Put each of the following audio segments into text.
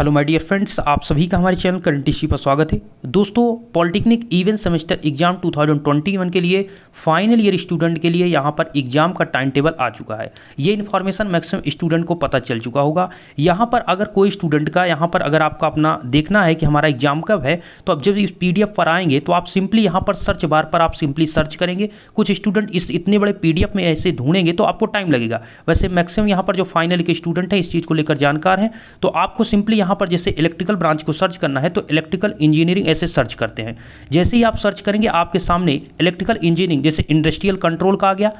hello my dear friends आप सभी का हमारे चैनल करंट इशी पर स्वागत है दोस्तों पॉलिटेक्निक इवन सेमेस्टर एग्जाम 2021 के लिए फाइनल ईयर स्टूडेंट के लिए यहां पर एग्जाम का टाइम टेबल आ चुका है ये इन्फॉर्मेशन मैक्सिमम स्टूडेंट को पता चल चुका होगा यहां पर अगर कोई स्टूडेंट का यहां पर अगर आपका अपना देखना है कि हमारा एग्जाम कब है तो अब जब इस पी पर आएंगे तो आप सिंपली यहाँ पर सर्च बार पर आप सिंपली सर्च करेंगे कुछ स्टूडेंट इस इतने बड़े पी में ऐसे ढूंढेंगे तो आपको टाइम लगेगा वैसे मैक्सिमम यहाँ पर जो फाइनल के स्टूडेंट है इस चीज़ को लेकर जानकार है तो आपको सिंपली यहाँ यहाँ पर जैसे इलेक्ट्रिकल ब्रांच को सर्च करना है तो इलेक्ट्रिकल इंजीनियरिंग ऐसे सर्च करते हैं जैसे ही आप सर्च करेंगे आपके सामने इलेक्ट्रिकल इंजीनियरिंग जैसे इंडस्ट्रियल कंट्रोल का आ गया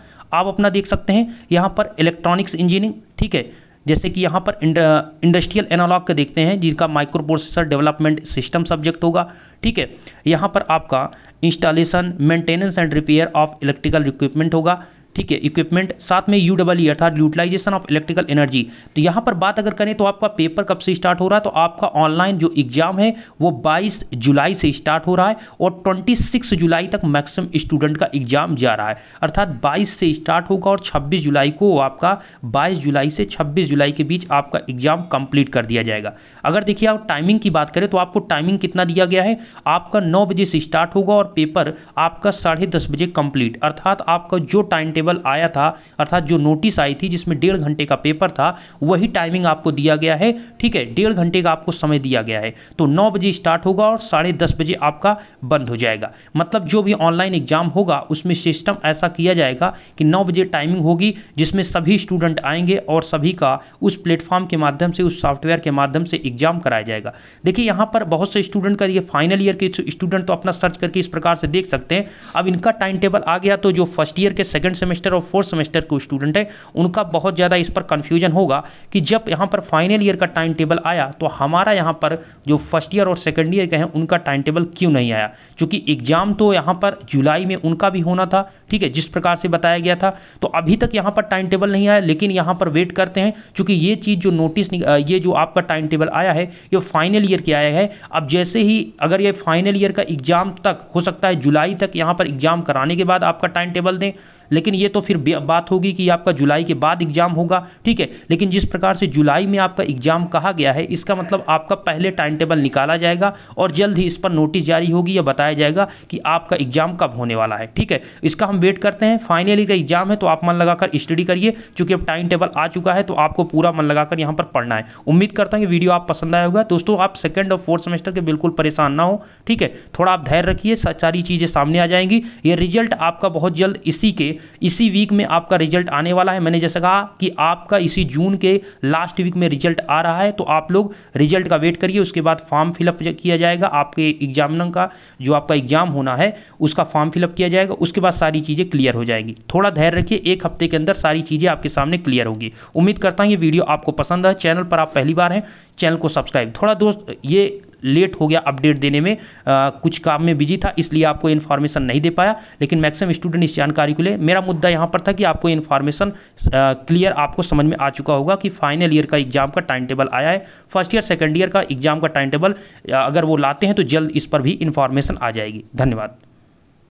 आप अपना देख सकते हैं यहाँ पर इलेक्ट्रॉनिक्स इंजीनियरिंग ठीक है जैसे कि यहाँ पर इंडस्ट्रियल एनालॉग का देखते हैं जिसका micro processor development system subject होगा ठीक है यहाँ पर आपका installation maintenance and repair of electrical equipment होगा ठीक है इक्विपमेंट साथ में यू डबल ई अर्थात यूटिलाइजेशन ऑफ इलेक्ट्रिकल एनर्जी तो यहां पर बात अगर करें तो आपका पेपर कब से स्टार्ट हो रहा है तो आपका ऑनलाइन जो एग्जाम है वो 22 जुलाई से स्टार्ट हो रहा है और 26 जुलाई तक मैक्सिमम स्टूडेंट का एग्जाम जा रहा है अर्थात 22 से स्टार्ट होगा और छब्बीस जुलाई को आपका बाईस जुलाई से छब्बीस जुलाई के बीच आपका एग्जाम कंप्लीट कर दिया जाएगा अगर देखिए आप टाइमिंग की बात करें तो आपको टाइमिंग कितना दिया गया है आपका नौ बजे से स्टार्ट होगा और पेपर आपका साढ़े बजे कंप्लीट अर्थात आपका जो टाइम टेबल आया था अर्थात जो नोटिस आई थी जिसमें डेढ़ घंटे का पेपर था वही टाइमिंग आपको दिया गया है ठीक है डेढ़ घंटे का आपको समय दिया गया है तो नौ बजे स्टार्ट होगा और साढ़े दस बजे आपका बंद हो जाएगा मतलब जो भी ऑनलाइन एग्जाम होगा उसमें सिस्टम ऐसा किया जाएगा कि नौ बजे टाइमिंग होगी जिसमें सभी स्टूडेंट आएंगे और सभी का उस प्लेटफॉर्म के माध्यम से उस सॉफ्टवेयर के माध्यम से एग्जाम कराया जाएगा देखिए यहाँ पर बहुत से स्टूडेंट का ये फाइनल ईयर के स्टूडेंट तो अपना सर्च करके इस प्रकार से देख सकते हैं अब इनका टाइम टेबल आ गया तो जो फर्स्ट ईयर के सेकेंड सेमेस्टर सेमेस्टर और फोर्थ सेमेस्टर के स्टूडेंट हैं उनका बहुत ज़्यादा इस पर कन्फ्यूजन होगा कि जब यहाँ पर फाइनल ईयर का टाइम टेबल आया तो हमारा यहाँ पर जो फर्स्ट ईयर और सेकेंड ईयर के हैं उनका टाइम टेबल क्यों नहीं आया क्योंकि एग्जाम तो यहाँ पर जुलाई में उनका भी होना था ठीक है जिस प्रकार से बताया गया था तो अभी तक यहाँ पर टाइम टेबल नहीं आया लेकिन यहाँ पर वेट करते हैं क्योंकि ये चीज़ जो नोटिस ये जो आपका टाइम टेबल आया है ये फाइनल ईयर के आया है अब जैसे ही अगर ये फाइनल ईयर का एग्जाम तक हो सकता है जुलाई तक यहाँ पर एग्जाम कराने के बाद आपका टाइम टेबल दें लेकिन ये तो फिर बात होगी कि आपका जुलाई के बाद एग्जाम होगा ठीक है लेकिन जिस प्रकार से जुलाई में आपका एग्जाम कहा गया है इसका मतलब आपका पहले टाइम टेबल निकाला जाएगा और जल्द ही इस पर नोटिस जारी होगी या बताया जाएगा कि आपका एग्जाम कब होने वाला है ठीक है इसका हम वेट करते हैं फाइनली का एग्जाम है तो आप मन लगाकर स्टडी करिए चूंकि अब टाइम टेबल आ चुका है तो आपको पूरा मन लगाकर यहाँ पर पढ़ना है उम्मीद करता हूँ वीडियो आप पसंद आया होगा दोस्तों आप सेकंड और फोर्थ सेमेस्टर के बिल्कुल परेशान ना हो ठीक है थोड़ा आप धैर्य रखिए सारी चीज़ें सामने आ जाएंगी ये रिजल्ट आपका बहुत जल्द इसी के इसी वीक में आपका रिजल्ट आने वाला है मैंने जैसे कहा कि आपका इसी जून के लास्ट वीक में रिजल्ट आ रहा है तो आप लोग रिजल्ट का वेट करिए उसके बाद फॉर्म फिलअप किया जाएगा आपके एग्जामिनर का जो आपका एग्जाम होना है उसका फॉर्म फिलअप किया जाएगा उसके बाद सारी चीज़ें क्लियर हो जाएगी थोड़ा धैर्य रखिए एक हफ्ते के अंदर सारी चीज़ें आपके सामने क्लियर होगी उम्मीद करता हूँ ये वीडियो आपको पसंद है चैनल पर आप पहली बार हैं चैनल को सब्सक्राइब थोड़ा दोस्त ये लेट हो गया अपडेट देने में आ, कुछ काम में बिजी था इसलिए आपको इन्फॉर्मेशन नहीं दे पाया लेकिन मैक्सिमम स्टूडेंट इस जानकारी को लिए मेरा मुद्दा यहाँ पर था कि आपको इन्फॉर्मेशन क्लियर आपको समझ में आ चुका होगा कि फाइनल ईयर का एग्जाम का टाइम टेबल आया है फर्स्ट ईयर सेकेंड ईयर का एग्जाम का टाइम टेबल अगर वो लाते हैं तो जल्द इस पर भी इन्फॉर्मेशन आ जाएगी धन्यवाद